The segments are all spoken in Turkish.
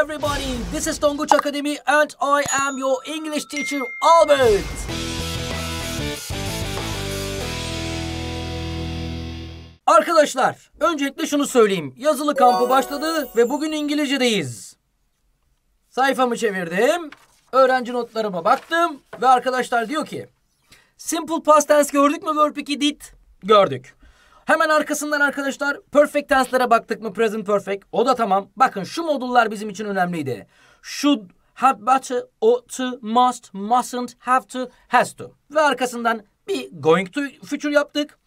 everybody. This is Tonguç Academy and I am your English teacher Albert. Arkadaşlar, öncelikle şunu söyleyeyim. Yazılı kampı başladı ve bugün İngilizcedeyiz. Sayfamı çevirdim. Öğrenci notlarıma baktım ve arkadaşlar diyor ki Simple past tense gördük mü verb 2 did? Gördük. Hemen arkasından arkadaşlar perfect tense'lere baktık mı present perfect. O da tamam. Bakın şu modullar bizim için önemliydi. Should, had better, ought to, must, mustn't, have to, has to. Ve arkasından bir going to future yaptık.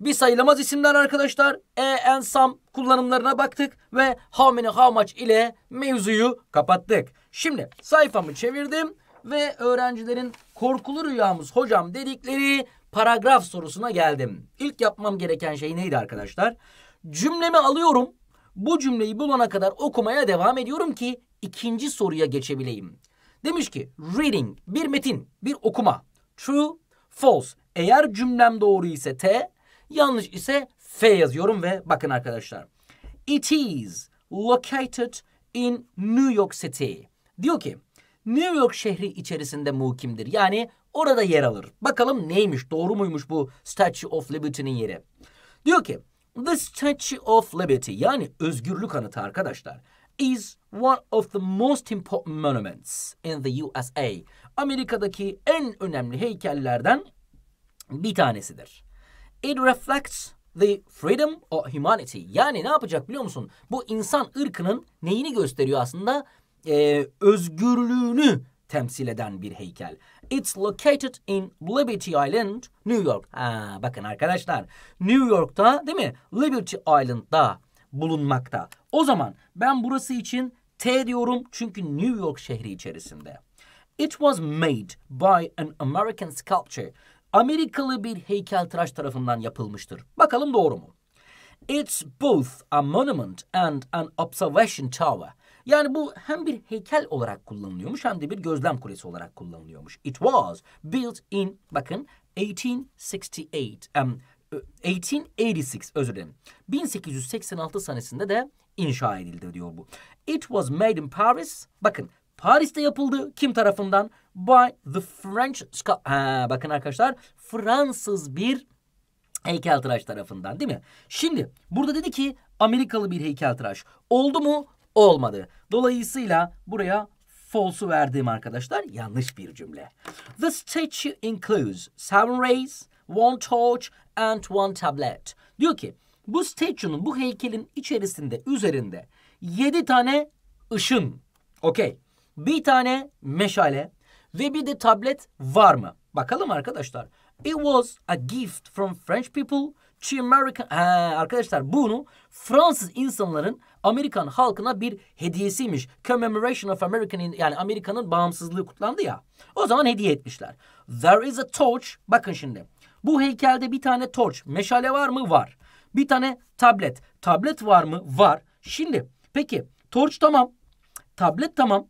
Bir sayılamaz isimler arkadaşlar. E and some kullanımlarına baktık ve how many how much ile mevzuyu kapattık. Şimdi sayfamı çevirdim ve öğrencilerin korkulu rüyamız hocam dedikleri paragraf sorusuna geldim. İlk yapmam gereken şey neydi arkadaşlar? Cümlemi alıyorum. Bu cümleyi bulana kadar okumaya devam ediyorum ki ikinci soruya geçebileyim. Demiş ki reading bir metin, bir okuma. True, false. Eğer cümlem doğru ise T, yanlış ise F yazıyorum ve bakın arkadaşlar. It is located in New York City. Diyor ki New York şehri içerisinde mukimdir. Yani orada yer alır. Bakalım neymiş, doğru muymuş bu Statue of Liberty'nin yeri? Diyor ki, The Statue of Liberty yani özgürlük anıtı arkadaşlar is one of the most important monuments in the USA. Amerika'daki en önemli heykellerden bir tanesidir. It reflects the freedom of humanity. Yani ne yapacak biliyor musun? Bu insan ırkının neyini gösteriyor aslında? Ee, özgürlüğünü temsil eden bir heykel. It's located in Liberty Island, New York. Ha, bakın arkadaşlar New York'ta değil mi? Liberty Island'da bulunmakta. O zaman ben burası için T diyorum çünkü New York şehri içerisinde. It was made by an American sculptor. Amerikalı bir heykeltıraş tarafından yapılmıştır. Bakalım doğru mu? It's both a monument and an observation tower. Yani bu hem bir heykel olarak kullanılıyormuş hem de bir gözlem kulesi olarak kullanılıyormuş. It was built in bakın 1868 um, 1886 özür dilerim. 1886 senesinde de inşa edildi diyor bu. It was made in Paris. Bakın Paris'te yapıldı. Kim tarafından? By the French... Ha, bakın arkadaşlar Fransız bir heykeltıraş tarafından değil mi? Şimdi burada dedi ki Amerikalı bir heykeltıraş. Oldu mu? olmadı. Dolayısıyla buraya false'u verdiğim arkadaşlar yanlış bir cümle. The statue includes seven rays, one torch and one tablet. Diyor ki bu statue'nun bu heykelin içerisinde üzerinde yedi tane ışın. Okey. Bir tane meşale ve bir de tablet var mı? Bakalım arkadaşlar. It was a gift from French people Dutch American... He, arkadaşlar bunu Fransız insanların Amerikan halkına bir hediyesiymiş. Commemoration of American yani Amerika'nın bağımsızlığı kutlandı ya. O zaman hediye etmişler. There is a torch. Bakın şimdi. Bu heykelde bir tane torch. Meşale var mı? Var. Bir tane tablet. Tablet var mı? Var. Şimdi peki torch tamam. Tablet tamam.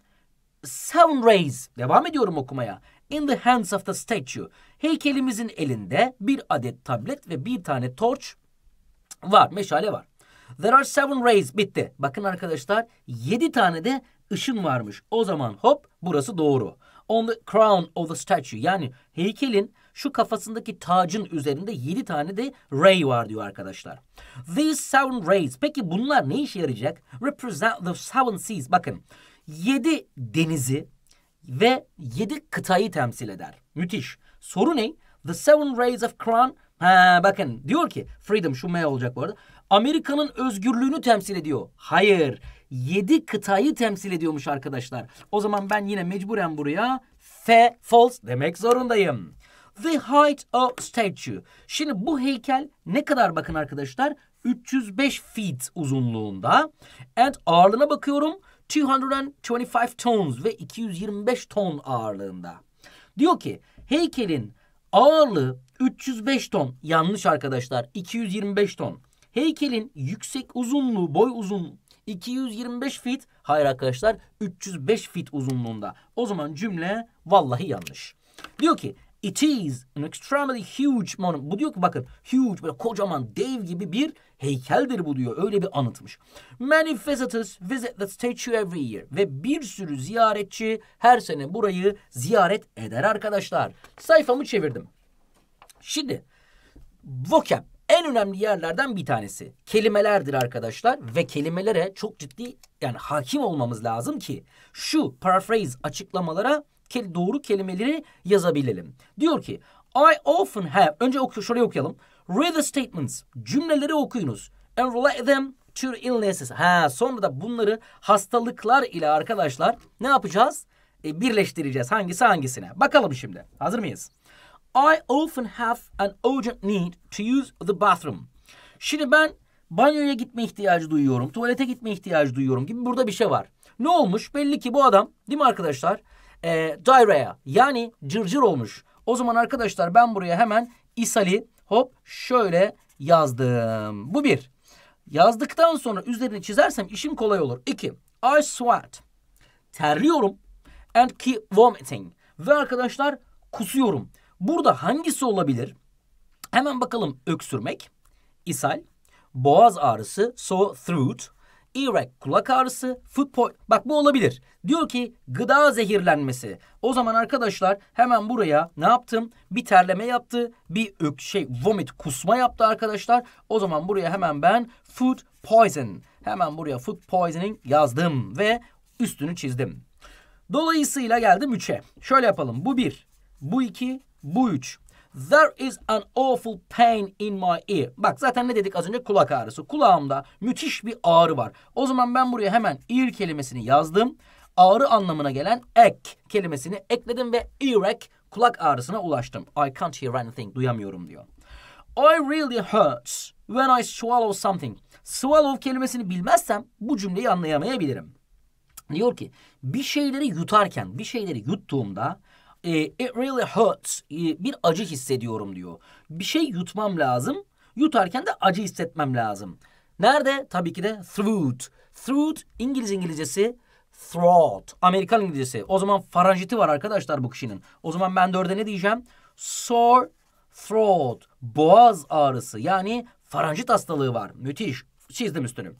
Seven rays. Devam ediyorum okumaya in the hands of the statue. Heykelimizin elinde bir adet tablet ve bir tane torch var, meşale var. There are seven rays bitti. Bakın arkadaşlar yedi tane de ışın varmış. O zaman hop burası doğru. On the crown of the statue yani heykelin şu kafasındaki tacın üzerinde yedi tane de ray var diyor arkadaşlar. These seven rays peki bunlar ne işe yarayacak? Represent the seven seas bakın yedi denizi ve yedi kıtayı temsil eder. Müthiş. Soru ne? The Seven Rays of Crown. Ha, bakın diyor ki freedom şu M olacak bu arada. Amerika'nın özgürlüğünü temsil ediyor. Hayır. Yedi kıtayı temsil ediyormuş arkadaşlar. O zaman ben yine mecburen buraya F false demek zorundayım. The Height of Statue. Şimdi bu heykel ne kadar bakın arkadaşlar? 305 feet uzunluğunda. And ağırlığına bakıyorum. 225 tons ve 225 ton ağırlığında. Diyor ki heykelin ağırlığı 305 ton. Yanlış arkadaşlar 225 ton. Heykelin yüksek uzunluğu boy uzun 225 fit. Hayır arkadaşlar 305 fit uzunluğunda. O zaman cümle vallahi yanlış. Diyor ki It is an extremely huge monument. Bu diyor ki bakın huge böyle kocaman dev gibi bir heykeldir bu diyor. Öyle bir anıtmış. Many visitors visit the statue every year. Ve bir sürü ziyaretçi her sene burayı ziyaret eder arkadaşlar. Sayfamı çevirdim. Şimdi vocab en önemli yerlerden bir tanesi. Kelimelerdir arkadaşlar ve kelimelere çok ciddi yani hakim olmamız lazım ki şu paraphrase açıklamalara doğru kelimeleri yazabilelim. Diyor ki I often have. Önce oku, şuraya okuyalım. Read the statements. Cümleleri okuyunuz. And relate them to illnesses. Ha, sonra da bunları hastalıklar ile arkadaşlar ne yapacağız? E, birleştireceğiz. Hangisi hangisine? Bakalım şimdi. Hazır mıyız? I often have an urgent need to use the bathroom. Şimdi ben banyoya gitme ihtiyacı duyuyorum, tuvalete gitme ihtiyacı duyuyorum gibi burada bir şey var. Ne olmuş? Belli ki bu adam değil mi arkadaşlar? e, daireye yani cırcır olmuş. O zaman arkadaşlar ben buraya hemen isali hop şöyle yazdım. Bu bir. Yazdıktan sonra üzerini çizersem işim kolay olur. İki. I sweat. Terliyorum. And keep vomiting. Ve arkadaşlar kusuyorum. Burada hangisi olabilir? Hemen bakalım öksürmek, ishal, boğaz ağrısı, so throat, earache kulak ağrısı, food po Bak bu olabilir. Diyor ki gıda zehirlenmesi. O zaman arkadaşlar hemen buraya ne yaptım? Bir terleme yaptı. Bir ök şey vomit kusma yaptı arkadaşlar. O zaman buraya hemen ben food poison. Hemen buraya food poisoning yazdım ve üstünü çizdim. Dolayısıyla geldim 3'e. Şöyle yapalım. Bu 1, bu 2, bu 3. There is an awful pain in my ear. Bak zaten ne dedik az önce kulak ağrısı. Kulağımda müthiş bir ağrı var. O zaman ben buraya hemen ear kelimesini yazdım. Ağrı anlamına gelen ek kelimesini ekledim ve earache kulak ağrısına ulaştım. I can't hear anything. Duyamıyorum diyor. I really hurts when I swallow something. Swallow kelimesini bilmezsem bu cümleyi anlayamayabilirim. Diyor ki bir şeyleri yutarken, bir şeyleri yuttuğumda e, it really hurts. E, bir acı hissediyorum diyor. Bir şey yutmam lazım. Yutarken de acı hissetmem lazım. Nerede? Tabii ki de throat. Throat İngiliz İngilizcesi throat. Amerikan İngilizcesi. O zaman faranjiti var arkadaşlar bu kişinin. O zaman ben dörde ne diyeceğim? Sore throat. Boğaz ağrısı. Yani faranjit hastalığı var. Müthiş. Çizdim üstünü.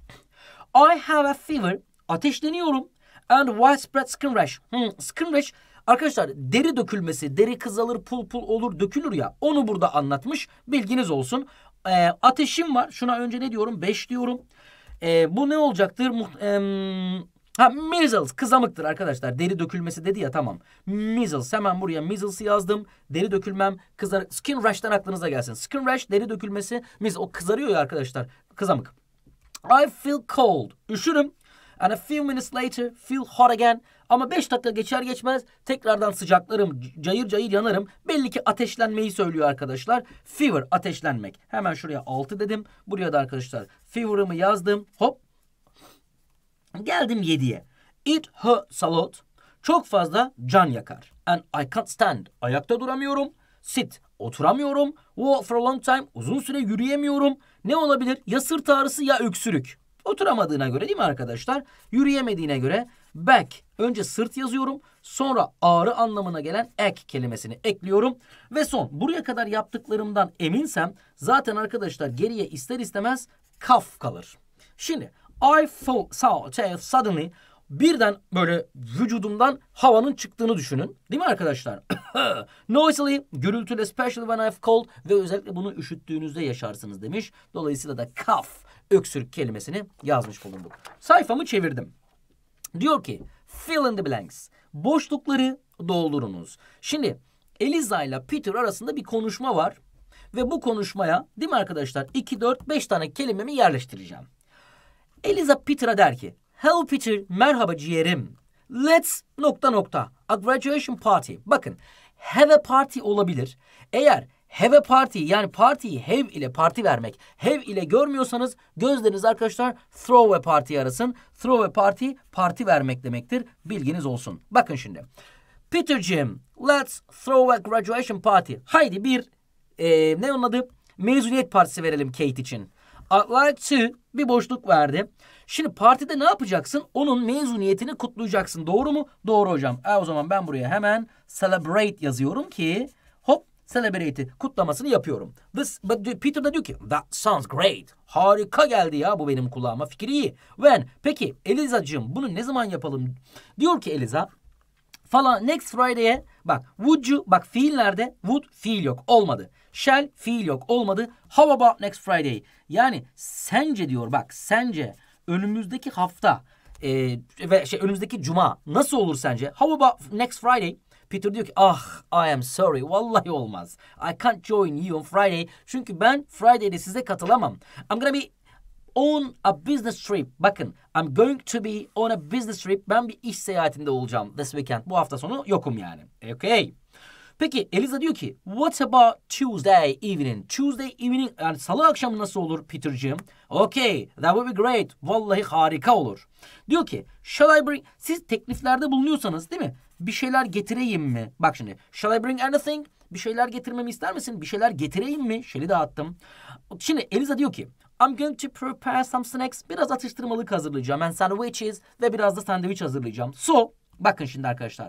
I have a fever. Ateşleniyorum. And widespread skin rash. Hmm, skin rash Arkadaşlar deri dökülmesi, deri kızalır, pul pul olur, dökülür ya. Onu burada anlatmış. Bilginiz olsun. E, ateşim var. Şuna önce ne diyorum? 5 diyorum. E, bu ne olacaktır? Muht e, ha measles kızamıktır arkadaşlar. Deri dökülmesi dedi ya tamam. Measles hemen buraya measles'ı yazdım. Deri dökülmem kızar. Skin rash'tan aklınıza gelsin. Skin rash deri dökülmesi measles. O kızarıyor ya arkadaşlar. Kızamık. I feel cold. Üşürüm. And a few minutes later feel hot again. Ama 5 dakika geçer geçmez tekrardan sıcaklarım, cayır cayır yanarım. Belli ki ateşlenmeyi söylüyor arkadaşlar. Fever, ateşlenmek. Hemen şuraya 6 dedim. Buraya da arkadaşlar fever'ımı yazdım. Hop. Geldim 7'ye. Eat her salad. Çok fazla can yakar. And I can't stand. Ayakta duramıyorum. Sit. Oturamıyorum. Walk for a long time. Uzun süre yürüyemiyorum. Ne olabilir? Ya sırt ağrısı ya öksürük. Oturamadığına göre değil mi arkadaşlar? Yürüyemediğine göre back önce sırt yazıyorum. Sonra ağrı anlamına gelen ek kelimesini ekliyorum. Ve son buraya kadar yaptıklarımdan eminsem zaten arkadaşlar geriye ister istemez kaf kalır. Şimdi I fall, saw, suddenly birden böyle vücudumdan havanın çıktığını düşünün. Değil mi arkadaşlar? Noisily, gürültüyle special when I've cold ve özellikle bunu üşüttüğünüzde yaşarsınız demiş. Dolayısıyla da cough öksürük kelimesini yazmış bulunduk. Sayfamı çevirdim. Diyor ki fill in the blanks. Boşlukları doldurunuz. Şimdi Eliza ile Peter arasında bir konuşma var. Ve bu konuşmaya değil mi arkadaşlar 2, 4, 5 tane kelimemi yerleştireceğim. Eliza Peter'a der ki Hello Peter merhaba ciğerim. Let's nokta nokta a graduation party. Bakın have a party olabilir. Eğer Have a party yani partiyi have ile parti vermek. Have ile görmüyorsanız gözleriniz arkadaşlar throw a party arasın. Throw a party parti vermek demektir. Bilginiz olsun. Bakın şimdi. Peter Jim let's throw a graduation party. Haydi bir e, ne onun adı? Mezuniyet partisi verelim Kate için. I'd like to bir boşluk verdi. Şimdi partide ne yapacaksın? Onun mezuniyetini kutlayacaksın. Doğru mu? Doğru hocam. E, o zaman ben buraya hemen celebrate yazıyorum ki celebrate'i kutlamasını yapıyorum. This, but Peter da diyor ki that sounds great. Harika geldi ya bu benim kulağıma fikir iyi. When peki Eliza'cığım bunu ne zaman yapalım? Diyor ki Eliza falan next Friday'e bak would you bak fiillerde would fiil yok olmadı. Shall fiil yok olmadı. How about next Friday? Yani sence diyor bak sence önümüzdeki hafta ve şey önümüzdeki cuma nasıl olur sence? How about next Friday? Peter diyor ki ah I am sorry vallahi olmaz. I can't join you on Friday çünkü ben Friday'de size katılamam. I'm gonna be on a business trip. Bakın I'm going to be on a business trip. Ben bir iş seyahatinde olacağım this weekend. Bu hafta sonu yokum yani. Okay. Peki Eliza diyor ki what about Tuesday evening? Tuesday evening yani salı akşamı nasıl olur Peter'cığım? Okay that would be great. Vallahi harika olur. Diyor ki shall I bring? Siz tekliflerde bulunuyorsanız değil mi? Bir şeyler getireyim mi? Bak şimdi. Shall I bring anything? Bir şeyler getirmemi ister misin? Bir şeyler getireyim mi? Şeli dağıttım. Şimdi Eliza diyor ki I'm going to prepare some snacks. Biraz atıştırmalık hazırlayacağım. And sandwiches ve biraz da sandviç hazırlayacağım. So, bakın şimdi arkadaşlar.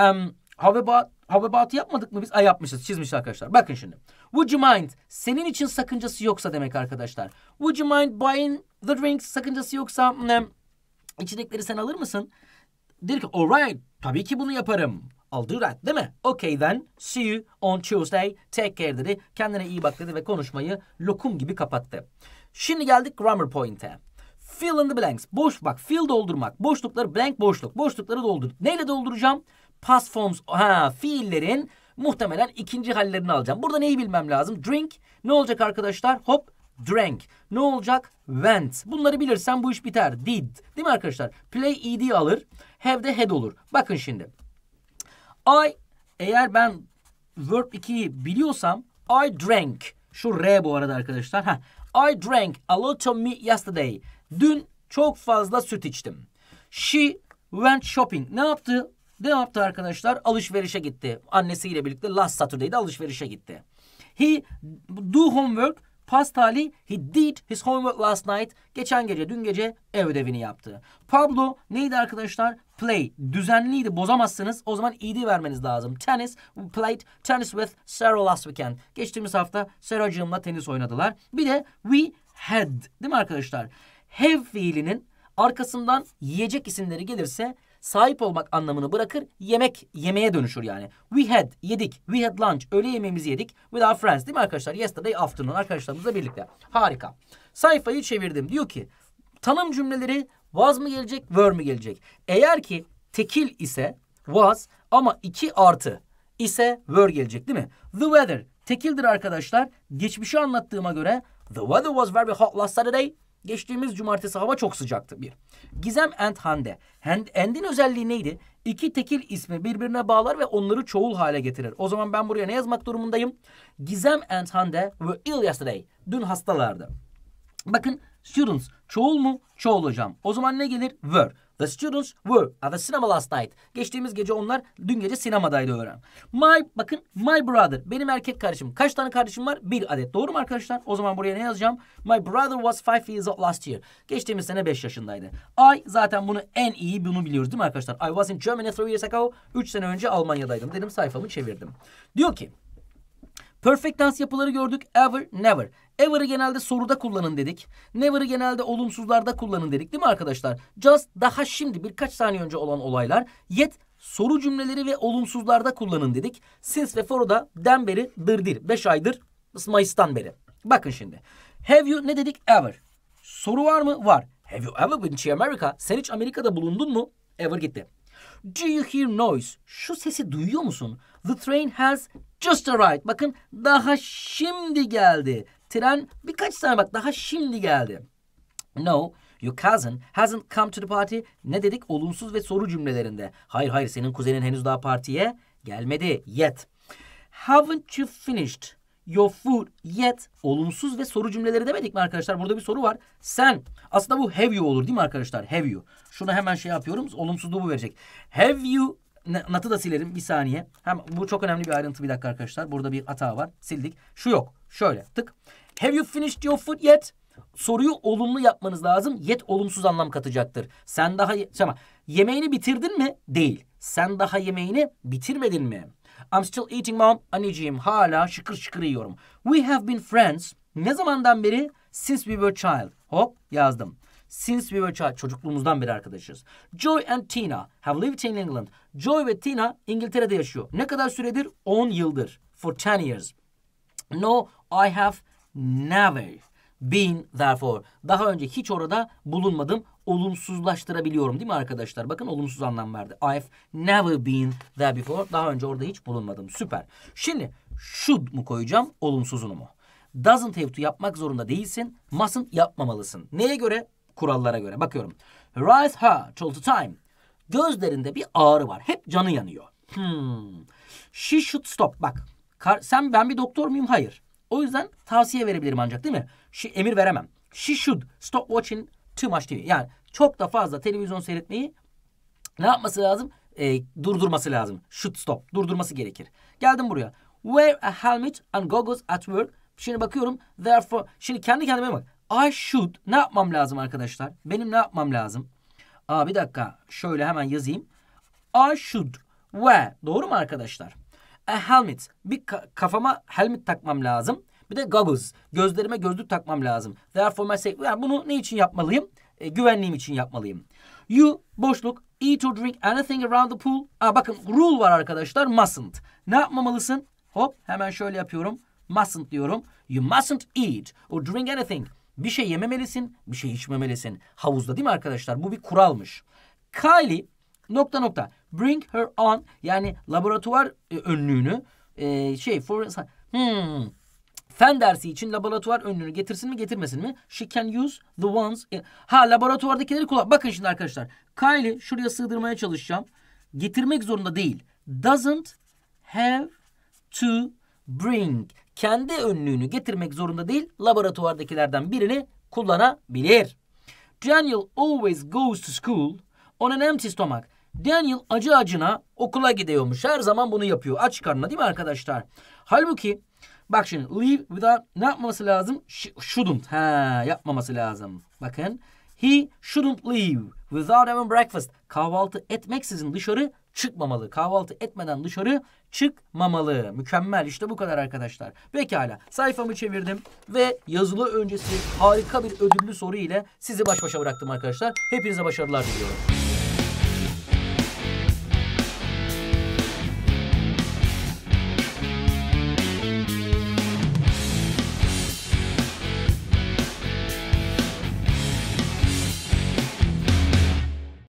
Um, how about, how about yapmadık mı biz? Ay yapmışız, çizmişiz arkadaşlar. Bakın şimdi. Would you mind? Senin için sakıncası yoksa demek arkadaşlar. Would you mind buying the drinks? Sakıncası yoksa... Um, İçecekleri sen alır mısın? Dedi ki alright tabii ki bunu yaparım. I'll do that değil mi? Okay then see you on Tuesday. Take care dedi. Kendine iyi bak dedi ve konuşmayı lokum gibi kapattı. Şimdi geldik grammar point'e. Fill in the blanks. Boş bak fill doldurmak. Boşlukları blank boşluk. Boşlukları doldur. Neyle dolduracağım? Past forms. Ha fiillerin muhtemelen ikinci hallerini alacağım. Burada neyi bilmem lazım? Drink. Ne olacak arkadaşlar? Hop drank. Ne olacak? Went. Bunları bilirsen bu iş biter. Did. Değil mi arkadaşlar? Play ed alır. Have de head olur. Bakın şimdi. I eğer ben verb 2'yi biliyorsam I drank. Şu R bu arada arkadaşlar. Heh. I drank a lot of meat yesterday. Dün çok fazla süt içtim. She went shopping. Ne yaptı? Ne yaptı arkadaşlar? Alışverişe gitti. Annesiyle birlikte last Saturday'de alışverişe gitti. He do homework Past hali he did his homework last night. Geçen gece, dün gece ev ödevini yaptı. Pablo neydi arkadaşlar? Play. Düzenliydi. Bozamazsınız. O zaman ed vermeniz lazım. Tennis. Played tennis with Sarah last weekend. Geçtiğimiz hafta Sarah'cığımla tenis oynadılar. Bir de we had. Değil mi arkadaşlar? Have fiilinin arkasından yiyecek isimleri gelirse sahip olmak anlamını bırakır. Yemek yemeğe dönüşür yani. We had yedik. We had lunch. Öğle yemeğimizi yedik. With our friends değil mi arkadaşlar? Yesterday afternoon arkadaşlarımızla birlikte. Harika. Sayfayı çevirdim. Diyor ki tanım cümleleri was mı gelecek were mi gelecek? Eğer ki tekil ise was ama iki artı ise were gelecek değil mi? The weather tekildir arkadaşlar. Geçmişi anlattığıma göre the weather was very hot last Saturday. Geçtiğimiz cumartesi hava çok sıcaktı bir. Gizem and Hande. Hand, and'in özelliği neydi? İki tekil ismi birbirine bağlar ve onları çoğul hale getirir. O zaman ben buraya ne yazmak durumundayım? Gizem and Hande were ill yesterday. Dün hastalardı. Bakın students çoğul mu? Çoğul hocam. O zaman ne gelir? Were. The students were at the cinema last night. Geçtiğimiz gece onlar dün gece sinemadaydı öğren. My, bakın my brother. Benim erkek kardeşim. Kaç tane kardeşim var? Bir adet. Doğru mu arkadaşlar? O zaman buraya ne yazacağım? My brother was five years old last year. Geçtiğimiz sene beş yaşındaydı. I zaten bunu en iyi bunu biliyoruz değil mi arkadaşlar? I was in Germany three years ago. Üç sene önce Almanya'daydım. Dedim sayfamı çevirdim. Diyor ki Perfect dance yapıları gördük. Ever, never. Ever'ı genelde soruda kullanın dedik. Never'ı genelde olumsuzlarda kullanın dedik değil mi arkadaşlar? Just daha şimdi birkaç saniye önce olan olaylar. Yet soru cümleleri ve olumsuzlarda kullanın dedik. Since ve for'u da den beri dırdir. beş aydır Mayıs'tan beri. Bakın şimdi. Have you ne dedik? Ever. Soru var mı? Var. Have you ever been to America? Sen hiç Amerika'da bulundun mu? Ever gitti. Do you hear noise? Şu sesi duyuyor musun? The train has just arrived. Bakın daha şimdi geldi. Tren birkaç tane bak daha şimdi geldi. No, your cousin hasn't come to the party. Ne dedik? Olumsuz ve soru cümlelerinde. Hayır hayır senin kuzenin henüz daha partiye gelmedi. Yet. Haven't you finished your food yet? Olumsuz ve soru cümleleri demedik mi arkadaşlar? Burada bir soru var. Sen. Aslında bu have you olur değil mi arkadaşlar? Have you. Şunu hemen şey yapıyorum. Olumsuzluğu bu verecek. Have you Nat'ı da silerim bir saniye. Hem bu çok önemli bir ayrıntı bir dakika arkadaşlar. Burada bir hata var. Sildik. Şu yok. Şöyle tık. Have you finished your food yet? Soruyu olumlu yapmanız lazım. Yet olumsuz anlam katacaktır. Sen daha ama yemeğini bitirdin mi? Değil. Sen daha yemeğini bitirmedin mi? I'm still eating mom. Anneciğim hala şıkır şıkır yiyorum. We have been friends. Ne zamandan beri? Since we were child. Hop yazdım. Since we were child. Çocukluğumuzdan beri arkadaşız. Joy and Tina have lived in England. Joy ve Tina İngiltere'de yaşıyor. Ne kadar süredir? 10 yıldır. For 10 years. No, I have never been therefore. Daha önce hiç orada bulunmadım. Olumsuzlaştırabiliyorum değil mi arkadaşlar? Bakın olumsuz anlam verdi. I've never been there before. Daha önce orada hiç bulunmadım. Süper. Şimdi should mu koyacağım olumsuzunu mu? Doesn't have to yapmak zorunda değilsin. Mustn't yapmamalısın. Neye göre? Kurallara göre. Bakıyorum. Rise her all the time. Gözlerinde bir ağrı var. Hep canı yanıyor. Hmm. She should stop. Bak. Sen ben bir doktor muyum? Hayır. O yüzden tavsiye verebilirim ancak değil mi? Şi, emir veremem. She should stop watching too much TV. Yani çok da fazla televizyon seyretmeyi ne yapması lazım? E, durdurması lazım. Should stop. Durdurması gerekir. Geldim buraya. Wear a helmet and goggles at work. Şimdi bakıyorum. Therefore. Şimdi kendi kendime bak. I should. Ne yapmam lazım arkadaşlar? Benim ne yapmam lazım? Aa bir dakika. Şöyle hemen yazayım. I should wear. Doğru mu arkadaşlar? a helmet. Bir ka kafama helmet takmam lazım. Bir de goggles. Gözlerime gözlük takmam lazım. Therefore my safety. Yani bunu ne için yapmalıyım? E, güvenliğim için yapmalıyım. You boşluk eat or drink anything around the pool. Aa, bakın rule var arkadaşlar mustn't. Ne yapmamalısın? Hop hemen şöyle yapıyorum. Mustn't diyorum. You mustn't eat or drink anything. Bir şey yememelisin, bir şey içmemelisin. Havuzda değil mi arkadaşlar? Bu bir kuralmış. Kylie nokta nokta. Bring her on yani laboratuvar e, önlüğünü e, şey for hmm, fen dersi için laboratuvar önlüğünü getirsin mi getirmesin mi? She can use the ones. In... Ha laboratuvardakileri kullan. Bakın şimdi arkadaşlar. Kylie şuraya sığdırmaya çalışacağım. Getirmek zorunda değil. Doesn't have to bring. Kendi önlüğünü getirmek zorunda değil. Laboratuvardakilerden birini kullanabilir. Daniel always goes to school on an empty stomach. Daniel acı acına okula gidiyormuş. Her zaman bunu yapıyor. Aç karnına değil mi arkadaşlar? Halbuki bak şimdi leave without ne yapmaması lazım? She shouldn't. he, yapmaması lazım. Bakın. He shouldn't leave without having breakfast. Kahvaltı etmeksizin dışarı çıkmamalı. Kahvaltı etmeden dışarı çıkmamalı. Mükemmel. işte bu kadar arkadaşlar. Pekala. Sayfamı çevirdim ve yazılı öncesi harika bir ödüllü soru ile sizi baş başa bıraktım arkadaşlar. Hepinize başarılar diliyorum.